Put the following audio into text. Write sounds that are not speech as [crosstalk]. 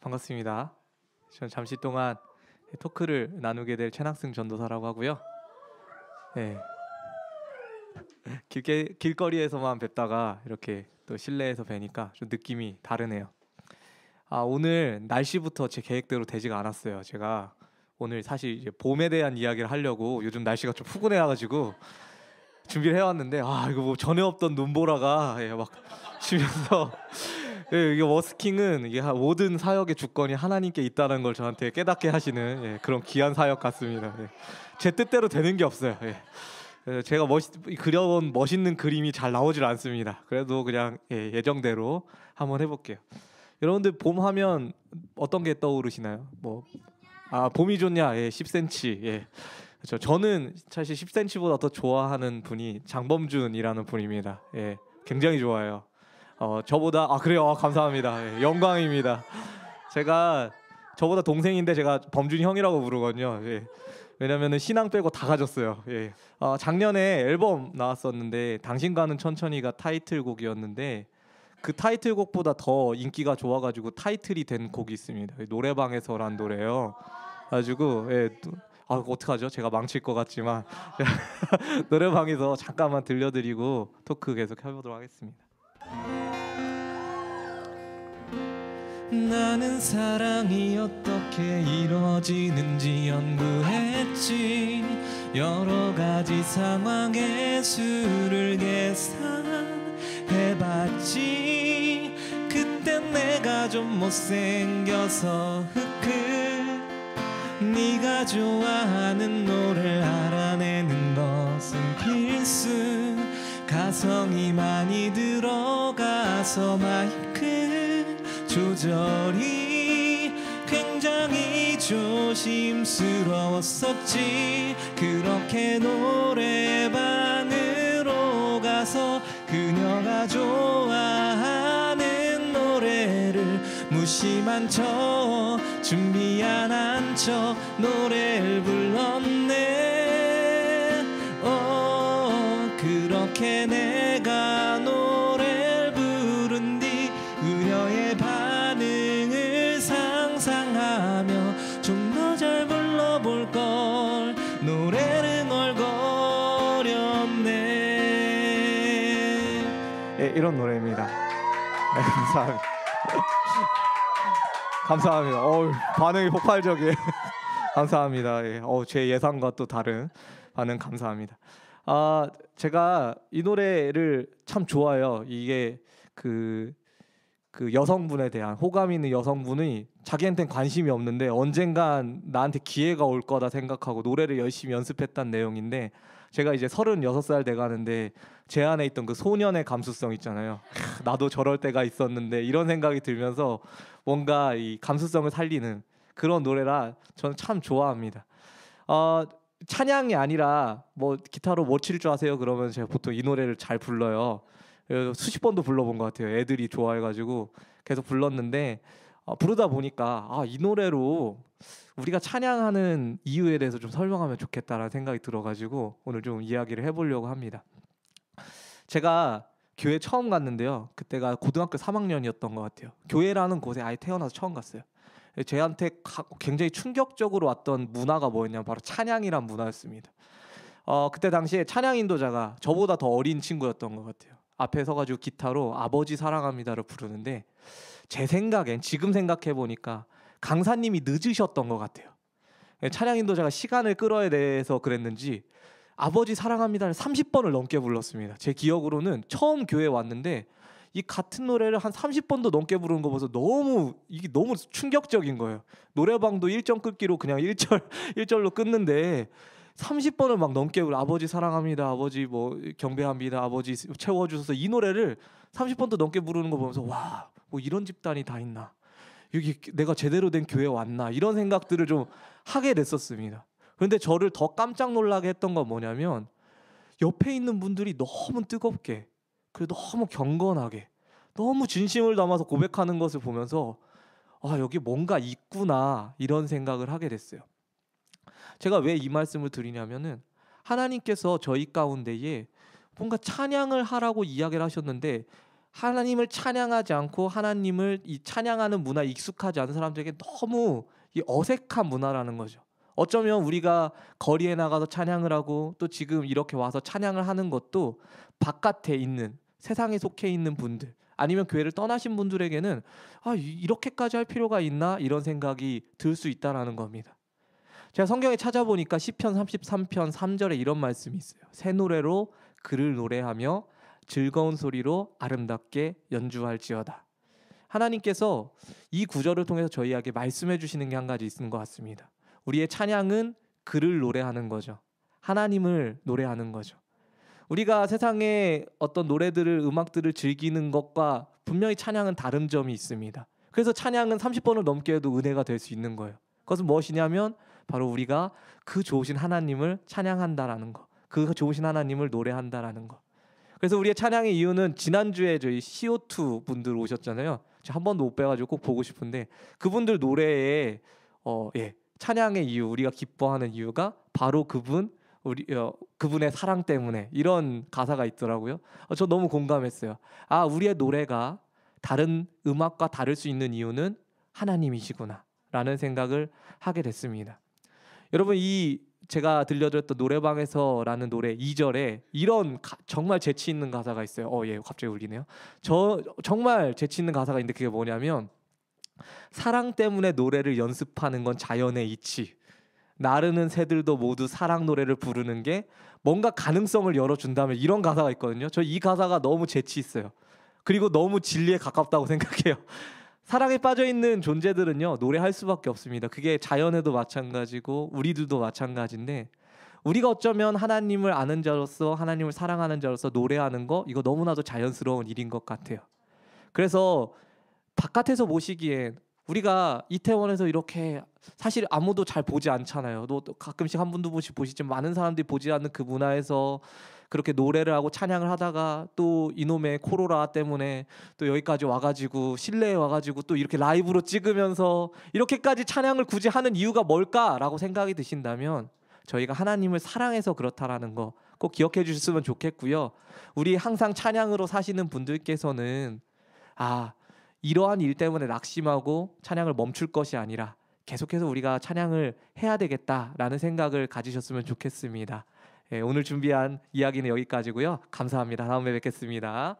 반갑습니다. 저는 잠시 동안 토크를 나누게 될 최낙승 전도사라고 하고요. 네. 길게, 길거리에서만 뵙다가 이렇게 또 실내에서 뵈니까 좀 느낌이 다르네요. 아 오늘 날씨부터 제 계획대로 되지가 않았어요. 제가 오늘 사실 이제 봄에 대한 이야기를 하려고 요즘 날씨가 좀 푸근해가지고 준비를 해왔는데 아 이거 뭐 전에 없던 눈보라가 예, 막 치면서 예, 이게 워스킹은 이게 모든 사역의 주권이 하나님께 있다는 걸 저한테 깨닫게 하시는 예, 그런 귀한 사역 같습니다. 예. 제 뜻대로 되는 게 없어요. 예. 예 제가 멋있, 그려본 멋있는 그림이 잘 나오질 않습니다. 그래도 그냥 예, 정대로 한번 해볼게요. 여러분들 봄 하면 어떤 게 떠오르시나요? 뭐, 아 봄이 좋냐? 예, 10cm. 예. 그렇죠. 저는 사실 10cm보다 더 좋아하는 분이 장범준이라는 분입니다. 예, 굉장히 좋아요. 어, 저보다 아 그래요 아, 감사합니다 예, 영광입니다 제가 저보다 동생인데 제가 범준 형이라고 부르거든요 예. 왜냐면은 신앙 빼고 다 가졌어요 예. 어, 작년에 앨범 나왔었는데 당신과는 천천히가 타이틀곡이었는데 그 타이틀곡보다 더 인기가 좋아가지고 타이틀이 된 곡이 있습니다 노래방에서란 노래요 가지고 예, 아 어떡하죠 제가 망칠 것 같지만 [laughs] 노래방에서 잠깐만 들려드리고 토크 계속 해보도록 하겠습니다 나는 사랑이 어떻게 이루어지는지 연구했지 여러 가지 상황의 수를 계산해봤지 그땐 내가 좀 못생겨서 흑흑 네가 좋아하는 노를 알아내는 것은 필수 가성이 많이 들어가서 마이크 조절이 굉장히 조심스러웠었지 그렇게 노래방으로 가서 그녀가 좋아하는 노래를 무심한 척 준비 안 한 척 노래를 불렀네 어 그렇게 내가 노 예, 이런 노래입니다. 네, 감사합니다. [laughs] 감사합니다. 어 반응이 폭발적이에요. [laughs] 감사합니다. 예. 어, 제 예상과 또 다른 반응 감사합니다. 아, 제가 이 노래를 참 좋아요. 이게 그, 그 여성분에 대한 호감 있는 여성분이 자기한테 관심이 없는데 언젠간 나한테 기회가 올 거다 생각하고 노래를 열심히 연습했던 내용인데 제가 이제 36살 돼가는데 제 안에 있던 그 소년의 감수성 있잖아요. 나도 저럴 때가 있었는데 이런 생각이 들면서 뭔가 이 감수성을 살리는 그런 노래라 저는 참 좋아합니다. 어, 찬양이 아니라 뭐 기타로 뭐칠줄 아세요? 그러면 제가 보통 이 노래를 잘 불러요. 어, 수십 번도 불러본 것 같아요. 애들이 좋아해가지고 계속 불렀는데 어, 부르다 보니까 아, 이 노래로 우리가 찬양하는 이유에 대해서 좀 설명하면 좋겠다라는 생각이 들어가지고 오늘 좀 이야기를 해보려고 합니다. 제가 교회 처음 갔는데요. 그때가 고등학교 3학년이었던 것 같아요. 교회라는 곳에 아예 태어나서 처음 갔어요. 제한테 굉장히 충격적으로 왔던 문화가 뭐였냐면 바로 찬양이란 문화였습니다. 어, 그때 당시에 찬양 인도자가 저보다 더 어린 친구였던 것 같아요. 앞에 서가지고 기타로 아버지 사랑합니다를 부르는데 제 생각엔 지금 생각해 보니까 강사님이 늦으셨던 것 같아요. 차량 인도자가 시간을 끌어야 돼서 그랬는지 아버지 사랑합니다를 30번을 넘게 불렀습니다. 제 기억으로는 처음 교회 왔는데 이 같은 노래를 한 30번도 넘게 부르는 거 봐서 너무 이게 너무 충격적인 거예요. 노래방도 1점 끊기로 그냥 1절 [laughs] 1절로 끊는데 30번을 막 넘게 불러 아버지 사랑합니다. 아버지 뭐 경배합니다. 아버지 채워 주셔서 이 노래를 30번도 넘게 부르는 거 보면서 와뭐 이런 집단이 다 있나 여기 내가 제대로 된 교회 왔나 이런 생각들을 좀 하게 됐었습니다. 그런데 저를 더 깜짝 놀라게 했던 건 뭐냐면 옆에 있는 분들이 너무 뜨겁게 그리고 너무 경건하게 너무 진심을 담아서 고백하는 것을 보면서 아 여기 뭔가 있구나 이런 생각을 하게 됐어요. 제가 왜 이 말씀을 드리냐면은 하나님께서 저희 가운데에 뭔가 찬양을 하라고 이야기를 하셨는데 하나님을 찬양하지 않고 하나님을 이 찬양하는 문화 익숙하지 않은 사람들에게 너무 이 어색한 문화라는 거죠. 어쩌면 우리가 거리에 나가서 찬양을 하고 또 지금 이렇게 와서 찬양을 하는 것도 바깥에 있는 세상에 속해 있는 분들 아니면 교회를 떠나신 분들에게는 아 이렇게까지 할 필요가 있나 이런 생각이 들 수 있다라는 겁니다. 제가 성경에 찾아보니까 시편 33편 3절에 이런 말씀이 있어요. 새 노래로 그를 노래하며 즐거운 소리로 아름답게 연주할지어다. 하나님께서 이 구절을 통해서 저희에게 말씀해 주시는 게 한 가지 있는 것 같습니다. 우리의 찬양은 그를 노래하는 거죠. 하나님을 노래하는 거죠. 우리가 세상의 어떤 노래들을 음악들을 즐기는 것과 분명히 찬양은 다른 점이 있습니다. 그래서 찬양은 30번을 넘게 해도 은혜가 될 수 있는 거예요. 그것은 무엇이냐면 바로 우리가 그 좋으신 하나님을 찬양한다라는 거. 그 좋으신 하나님을 노래한다라는 거. 그래서 우리의 찬양의 이유는 지난주에 저희 CO2 분들 오셨잖아요. 한 번도 못 빼가지고 꼭 보고 싶은데 그분들 노래에 어, 예, 찬양의 이유 우리가 기뻐하는 이유가 바로 그분 우리 어, 그분의 사랑 때문에 이런 가사가 있더라고요. 어, 저 너무 공감했어요. 아 우리의 노래가 다른 음악과 다를 수 있는 이유는 하나님이시구나라는 생각을 하게 됐습니다. 여러분 이 제가 들려드렸던 노래방에서라는 노래 2절에 이런 가, 정말 재치 있는 가사가 있어요. 어, 예, 갑자기 울리네요. 저 정말 재치 있는 가사가 있는데 그게 뭐냐면 사랑 때문에 노래를 연습하는 건 자연의 이치. 나르는 새들도 모두 사랑 노래를 부르는 게 뭔가 가능성을 열어준다면 이런 가사가 있거든요. 저 이 가사가 너무 재치 있어요. 그리고 너무 진리에 가깝다고 [laughs] 생각해요. 사랑에 빠져 있는 존재들은요 노래할 수밖에 없습니다. 그게 자연에도 마찬가지고 우리들도 마찬가지인데 우리가 어쩌면 하나님을 아는 자로서 하나님을 사랑하는 자로서 노래하는 거 이거 너무나도 자연스러운 일인 것 같아요. 그래서 바깥에서 보시기엔 우리가 이태원에서 이렇게 사실 아무도 잘 보지 않잖아요. 또 가끔씩 한 분도 보시 보시지만 많은 사람들이 보지 않는 그 문화에서 그렇게 노래를 하고 찬양을 하다가 또 이놈의 코로나 때문에 또 여기까지 와가지고 실내에 와가지고 또 이렇게 라이브로 찍으면서 이렇게까지 찬양을 굳이 하는 이유가 뭘까라고 생각이 드신다면 저희가 하나님을 사랑해서 그렇다라는 거 꼭 기억해 주셨으면 좋겠고요. 우리 항상 찬양으로 사시는 분들께서는 아 이러한 일 때문에 낙심하고 찬양을 멈출 것이 아니라 계속해서 우리가 찬양을 해야 되겠다라는 생각을 가지셨으면 좋겠습니다. 예, 오늘 준비한 이야기는 여기까지고요. 감사합니다. 다음에 뵙겠습니다.